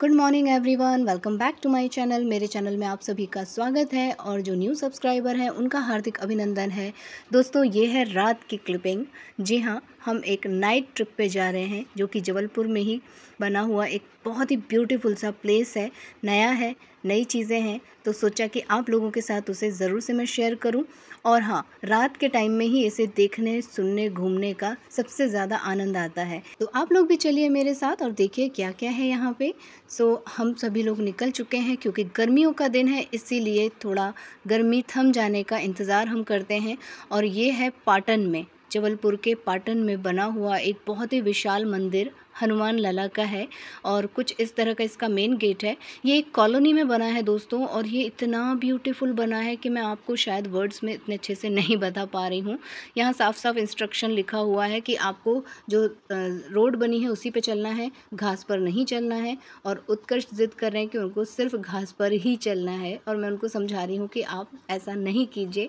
good morning everyone welcome back to my channel मेरे channel में आप सभी का स्वागत है और जो न्यू सब्सक्राइबर हैं उनका हार्दिक अभिनंदन है दोस्तों ये है रात की क्लिपिंग जी हाँ हम एक नाइट ट्रिप पे जा रहे हैं जो कि जबलपुर में ही बना हुआ एक बहुत ही ब्यूटीफुल सा प्लेस है नया है नई चीज़ें हैं तो सोचा कि आप लोगों के साथ उसे ज़रूर से मैं शेयर करूं और हाँ रात के टाइम में ही इसे देखने सुनने घूमने का सबसे ज़्यादा आनंद आता है तो आप लोग भी चलिए मेरे साथ और देखिए क्या क्या है यहाँ पे सो so, हम सभी लोग निकल चुके हैं क्योंकि गर्मियों का दिन है इसीलिए थोड़ा गर्मी थम जाने का इंतज़ार हम करते हैं और ये है पाटन में जबलपुर के पाटन में बना हुआ एक बहुत ही विशाल मंदिर हनुमान लला का है और कुछ इस तरह का इसका मेन गेट है ये एक कॉलोनी में बना है दोस्तों और ये इतना ब्यूटीफुल बना है कि मैं आपको शायद वर्ड्स में इतने अच्छे से नहीं बता पा रही हूँ यहाँ साफ साफ इंस्ट्रक्शन लिखा हुआ है कि आपको जो रोड बनी है उसी पे चलना है घास पर नहीं चलना है और उत्कर्ष जिद कर रहे हैं कि उनको सिर्फ घास पर ही चलना है और मैं उनको समझा रही हूँ कि आप ऐसा नहीं कीजिए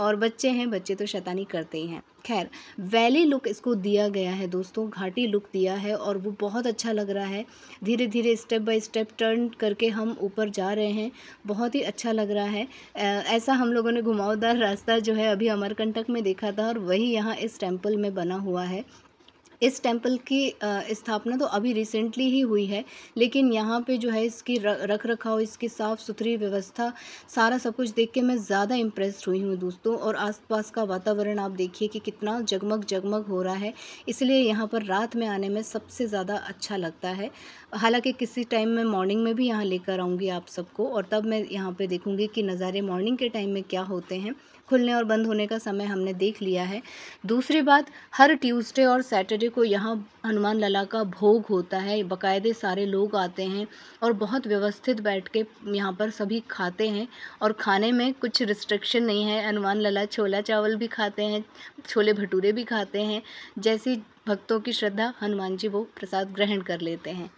और बच्चे हैं बच्चे तो शैतानी करते ही हैं खैर वैली लुक इसको दिया गया है दोस्तों घाटी लुक दिया है और वो बहुत अच्छा लग रहा है धीरे धीरे स्टेप बाय स्टेप टर्न करके हम ऊपर जा रहे हैं बहुत ही अच्छा लग रहा है ऐसा हम लोगों ने घुमावदार रास्ता जो है अभी अमरकंटक में देखा था और वही यहाँ इस टेम्पल में बना हुआ है इस टेम्पल की स्थापना तो अभी रिसेंटली ही हुई है लेकिन यहाँ पे जो है इसकी रख रखाव इसकी साफ़ सुथरी व्यवस्था सारा सब कुछ देख के मैं ज़्यादा इम्प्रेस हुई हूँ दोस्तों और आसपास का वातावरण आप देखिए कि कितना जगमग जगमग हो रहा है इसलिए यहाँ पर रात में आने में सबसे ज़्यादा अच्छा लगता है हालाँकि किसी टाइम में मॉर्निंग में भी यहाँ लेकर आऊँगी आप सबको और तब मैं यहाँ पर देखूँगी कि नज़ारे मॉर्निंग के टाइम में क्या होते हैं खुलने और बंद होने का समय हमने देख लिया है दूसरी बात हर ट्यूसडे और सैटरडे को यहाँ हनुमान लला का भोग होता है बाकायदे सारे लोग आते हैं और बहुत व्यवस्थित बैठ के यहाँ पर सभी खाते हैं और खाने में कुछ रिस्ट्रिक्शन नहीं है हनुमान लला छोला चावल भी खाते हैं छोले भटूरे भी खाते हैं जैसी भक्तों की श्रद्धा हनुमान जी वो प्रसाद ग्रहण कर लेते हैं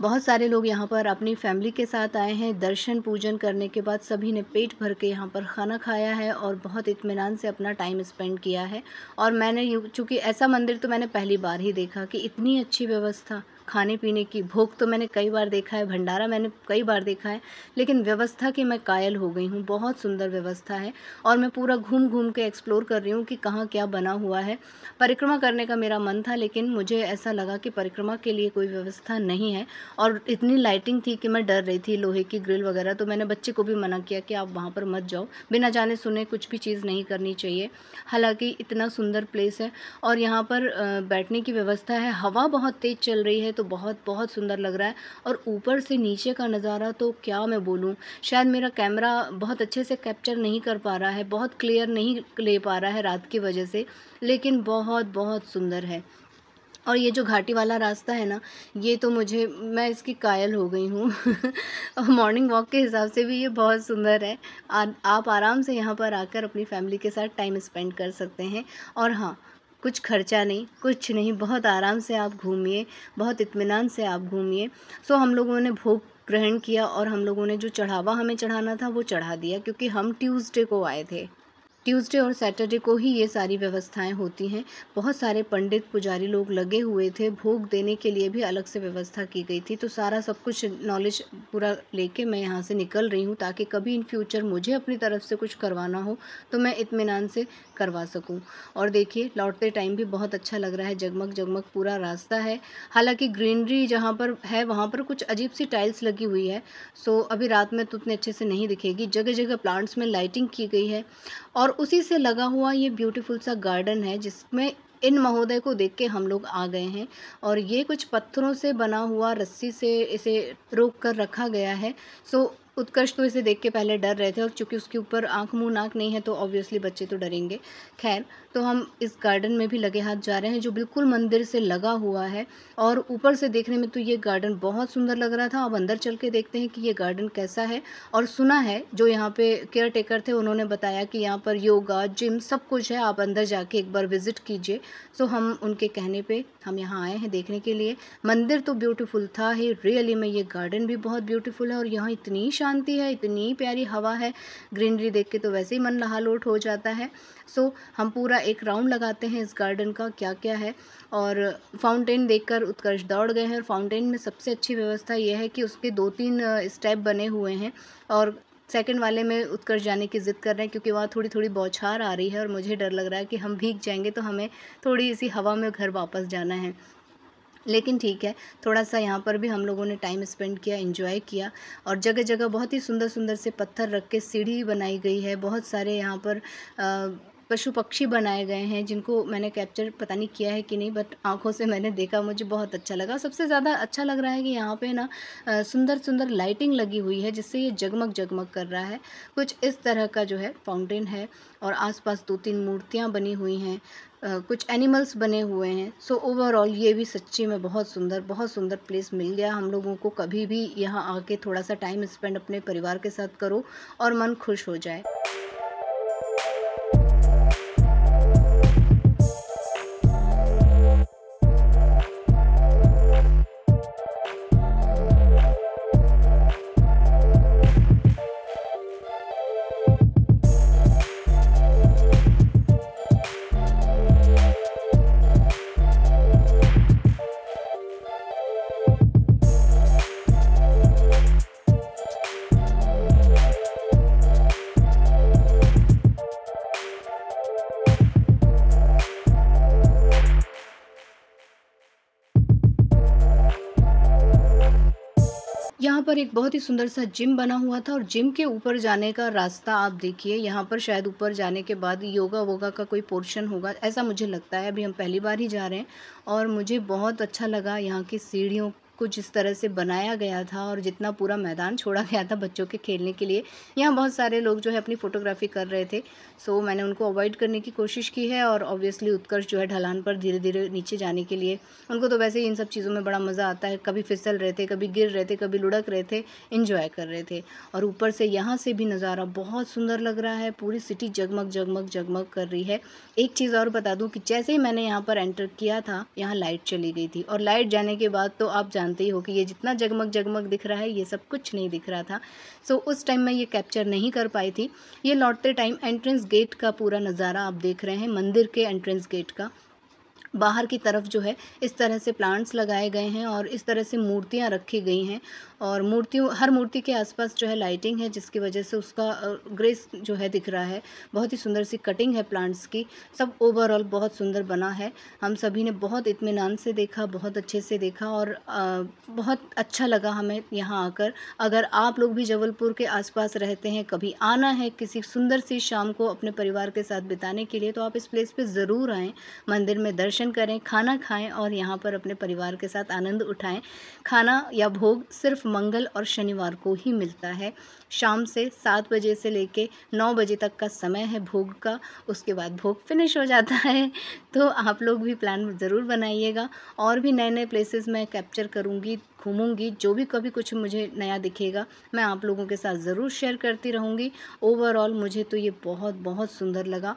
बहुत सारे लोग यहाँ पर अपनी फैमिली के साथ आए हैं दर्शन पूजन करने के बाद सभी ने पेट भर के यहाँ पर खाना खाया है और बहुत इतमान से अपना टाइम स्पेंड किया है और मैंने चूँकि ऐसा मंदिर तो मैंने पहली बार ही देखा कि इतनी अच्छी व्यवस्था खाने पीने की भोग तो मैंने कई बार देखा है भंडारा मैंने कई बार देखा है लेकिन व्यवस्था की मैं कायल हो गई हूँ बहुत सुंदर व्यवस्था है और मैं पूरा घूम घूम के एक्सप्लोर कर रही हूँ कि कहाँ क्या बना हुआ है परिक्रमा करने का मेरा मन था लेकिन मुझे ऐसा लगा कि परिक्रमा के लिए कोई व्यवस्था नहीं है और इतनी लाइटिंग थी कि मैं डर रही थी लोहे की ग्रिल वगैरह तो मैंने बच्चे को भी मना किया कि आप वहाँ पर मत जाओ बिना जाने सुने कुछ भी चीज़ नहीं करनी चाहिए हालांकि इतना सुंदर प्लेस है और यहाँ पर बैठने की व्यवस्था है हवा बहुत तेज़ चल रही है तो बहुत बहुत सुंदर लग रहा है और ऊपर से नीचे का नज़ारा तो क्या मैं बोलूँ शायद मेरा कैमरा बहुत अच्छे से कैप्चर नहीं कर पा रहा है बहुत क्लियर नहीं ले पा रहा है रात की वजह से लेकिन बहुत बहुत सुंदर है और ये जो घाटी वाला रास्ता है ना ये तो मुझे मैं इसकी कायल हो गई हूँ और मॉर्निंग वॉक के हिसाब से भी ये बहुत सुंदर है आ, आप आराम से यहाँ पर आकर अपनी फैमिली के साथ टाइम स्पेंड कर सकते हैं और हाँ कुछ खर्चा नहीं कुछ नहीं बहुत आराम से आप घूमिए बहुत इत्मीनान से आप घूमिए सो हम लोगों ने भोग ग्रहण किया और हम लोगों ने जो चढ़ावा हमें चढ़ाना था वो चढ़ा दिया क्योंकि हम ट्यूसडे को आए थे ट्यूसडे और सैटरडे को ही ये सारी व्यवस्थाएं होती हैं बहुत सारे पंडित पुजारी लोग लगे हुए थे भोग देने के लिए भी अलग से व्यवस्था की गई थी तो सारा सब कुछ नॉलेज पूरा लेके मैं यहाँ से निकल रही हूँ ताकि कभी इन फ्यूचर मुझे अपनी तरफ से कुछ करवाना हो तो मैं इतमान से करवा सकूँ और देखिए लौटते टाइम भी बहुत अच्छा लग रहा है जगमग जगमग पूरा रास्ता है हालाँकि ग्रीनरी जहाँ पर है वहाँ पर कुछ अजीब सी टाइल्स लगी हुई है सो अभी रात में तो उतने अच्छे से नहीं दिखेगी जगह जगह प्लांट्स में लाइटिंग की गई है और उसी से लगा हुआ ये ब्यूटीफुल सा गार्डन है जिसमें इन महोदय को देख के हम लोग आ गए हैं और ये कुछ पत्थरों से बना हुआ रस्सी से इसे रोक कर रखा गया है सो उत्कर्ष तो इसे देख के पहले डर रहे थे और चूंकि उसके ऊपर आँख मुँह नाक नहीं है तो ऑब्वियसली बच्चे तो डरेंगे खैर तो हम इस गार्डन में भी लगे हाथ जा रहे हैं जो बिल्कुल मंदिर से लगा हुआ है और ऊपर से देखने में तो ये गार्डन बहुत सुंदर लग रहा था अब अंदर चल के देखते हैं कि ये गार्डन कैसा है और सुना है जो यहाँ पे केयर टेकर थे उन्होंने बताया कि यहाँ पर योगा जिम सब कुछ है आप अंदर जाके एक बार विज़िट कीजिए तो हम उनके कहने पर हम यहाँ आए हैं देखने के लिए मंदिर तो ब्यूटीफुल था ही रियली में ये गार्डन भी बहुत ब्यूटीफुल है और यहाँ इतनी शांति शांति है इतनी प्यारी हवा है ग्रीनरी देख के तो वैसे ही मन लोट हो जाता है सो so, हम पूरा एक राउंड लगाते हैं इस गार्डन का क्या क्या है और फाउंटेन देखकर उत्कर्ष दौड़ गए हैं और फाउंटेन में सबसे अच्छी व्यवस्था यह है कि उसके दो तीन स्टेप बने हुए हैं और सेकंड वाले में उत्कर्ष जाने की ज़िद कर रहे हैं क्योंकि वहाँ थोड़ी थोड़ी बौछार आ रही है और मुझे डर लग रहा है कि हम भीग जाएंगे तो हमें थोड़ी इसी हवा में घर वापस जाना है लेकिन ठीक है थोड़ा सा यहाँ पर भी हम लोगों ने टाइम स्पेंड किया एंजॉय किया और जगह जगह बहुत ही सुंदर सुंदर से पत्थर रख के सीढ़ी बनाई गई है बहुत सारे यहाँ पर आ, पशु पक्षी बनाए गए हैं जिनको मैंने कैप्चर पता नहीं किया है कि नहीं बट आँखों से मैंने देखा मुझे बहुत अच्छा लगा सबसे ज़्यादा अच्छा लग रहा है कि यहाँ पे ना सुंदर सुंदर लाइटिंग लगी हुई है जिससे ये जगमग जगमग कर रहा है कुछ इस तरह का जो है फाउंटेन है और आसपास दो तीन मूर्तियाँ बनी हुई हैं कुछ एनिमल्स बने हुए हैं सो so, ओवरऑल ये भी सच्ची में बहुत सुंदर बहुत सुंदर प्लेस मिल गया हम लोगों को कभी भी यहाँ आके थोड़ा सा टाइम स्पेंड अपने परिवार के साथ करो और मन खुश हो जाए पर एक बहुत ही सुंदर सा जिम बना हुआ था और जिम के ऊपर जाने का रास्ता आप देखिए यहाँ पर शायद ऊपर जाने के बाद योगा वोगा का कोई पोर्शन होगा ऐसा मुझे लगता है अभी हम पहली बार ही जा रहे हैं और मुझे बहुत अच्छा लगा यहाँ की सीढ़ियों को जिस तरह से बनाया गया था और जितना पूरा मैदान छोड़ा गया था बच्चों के खेलने के लिए यहाँ बहुत सारे लोग जो है अपनी फ़ोटोग्राफी कर रहे थे सो मैंने उनको अवॉइड करने की कोशिश की है और ऑब्वियसली उत्कर्ष जो है ढलान पर धीरे धीरे नीचे जाने के लिए उनको तो वैसे ही इन सब चीज़ों में बड़ा मज़ा आता है कभी फिसल रहे थे कभी गिर रहे थे कभी लुढ़क रहे थे इन्जॉय कर रहे थे और ऊपर से यहाँ से भी नज़ारा बहुत सुंदर लग रहा है पूरी सिटी जगमग जगमग जगमग कर रही है एक चीज़ और बता दूँ कि जैसे ही मैंने यहाँ पर एंटर किया था यहाँ लाइट चली गई थी और लाइट जाने के बाद तो आप जान जानते ही हो कि ये जितना जगमग जगमग दिख रहा है ये सब कुछ नहीं दिख रहा था सो so, उस टाइम मैं ये कैप्चर नहीं कर पाई थी ये लौटते टाइम एंट्रेंस गेट का पूरा नज़ारा आप देख रहे हैं मंदिर के एंट्रेंस गेट का बाहर की तरफ जो है इस तरह से प्लांट्स लगाए गए हैं और इस तरह से मूर्तियां रखी गई हैं और मूर्तियों हर मूर्ति के आसपास जो है लाइटिंग है जिसकी वजह से उसका ग्रेस जो है दिख रहा है बहुत ही सुंदर सी कटिंग है प्लांट्स की सब ओवरऑल बहुत सुंदर बना है हम सभी ने बहुत इतमान से देखा बहुत अच्छे से देखा और बहुत अच्छा लगा हमें यहाँ आकर अगर आप लोग भी जबलपुर के आसपास रहते हैं कभी आना है किसी सुंदर सी शाम को अपने परिवार के साथ बिताने के लिए तो आप इस प्लेस पर ज़रूर आएँ मंदिर में दर्शन करें खाना खाएँ और यहाँ पर अपने परिवार के साथ आनंद उठाएँ खाना या भोग सिर्फ मंगल और शनिवार को ही मिलता है शाम से सात बजे से लेके नौ बजे तक का समय है भोग का उसके बाद भोग फिनिश हो जाता है तो आप लोग भी प्लान ज़रूर बनाइएगा और भी नए नए प्लेसेस मैं कैप्चर करूँगी घूमूंगी जो भी कभी कुछ मुझे नया दिखेगा मैं आप लोगों के साथ ज़रूर शेयर करती रहूँगी ओवरऑल मुझे तो ये बहुत बहुत सुंदर लगा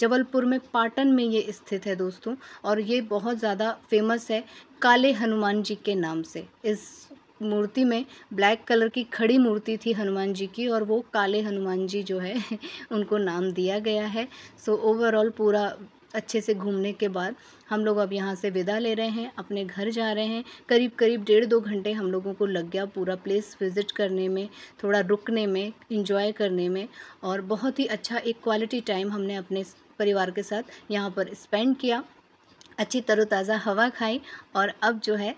जबलपुर में पाटन में ये स्थित है दोस्तों और ये बहुत ज़्यादा फेमस है काले हनुमान जी के नाम से इस मूर्ति में ब्लैक कलर की खड़ी मूर्ति थी हनुमान जी की और वो काले हनुमान जी जो है उनको नाम दिया गया है सो ओवरऑल पूरा अच्छे से घूमने के बाद हम लोग अब यहाँ से विदा ले रहे हैं अपने घर जा रहे हैं करीब करीब डेढ़ दो घंटे हम लोगों को लग गया पूरा प्लेस विज़िट करने में थोड़ा रुकने में इंजॉय करने में और बहुत ही अच्छा एक क्वालिटी टाइम हमने अपने परिवार के साथ यहाँ पर स्पेंड किया अच्छी तरोताज़ा हवा खाई और अब जो है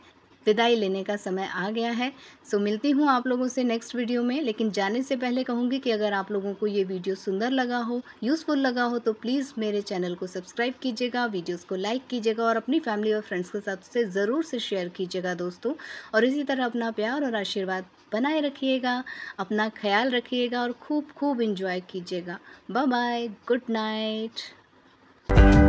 विदाई लेने का समय आ गया है सो मिलती हूँ आप लोगों से नेक्स्ट वीडियो में लेकिन जाने से पहले कहूँगी कि अगर आप लोगों को ये वीडियो सुंदर लगा हो यूज़फुल लगा हो तो प्लीज़ मेरे चैनल को सब्सक्राइब कीजिएगा वीडियोज़ को लाइक कीजिएगा और अपनी फैमिली और फ्रेंड्स के साथ उसे ज़रूर से शेयर कीजिएगा दोस्तों और इसी तरह अपना प्यार और आशीर्वाद बनाए रखिएगा अपना ख्याल रखिएगा और खूब खूब इन्जॉय कीजिएगा बाय बाय गुड नाइट